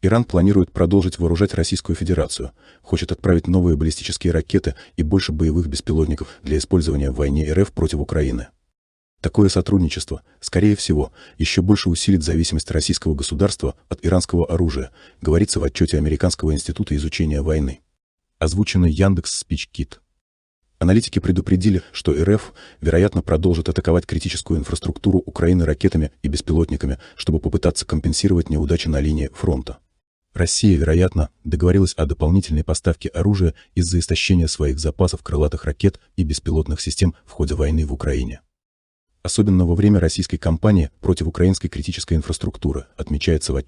Иран планирует продолжить вооружать Российскую Федерацию, хочет отправить новые баллистические ракеты и больше боевых беспилотников для использования в войне РФ против Украины. Такое сотрудничество, скорее всего, еще больше усилит зависимость российского государства от иранского оружия, говорится в отчете Американского института изучения войны. Озвучено Яндекс Спичкит. Аналитики предупредили, что РФ, вероятно, продолжит атаковать критическую инфраструктуру Украины ракетами и беспилотниками, чтобы попытаться компенсировать неудачи на линии фронта. Россия, вероятно, договорилась о дополнительной поставке оружия из-за истощения своих запасов крылатых ракет и беспилотных систем в ходе войны в Украине. Особенно во время российской кампании против украинской критической инфраструктуры, отмечается в отчете.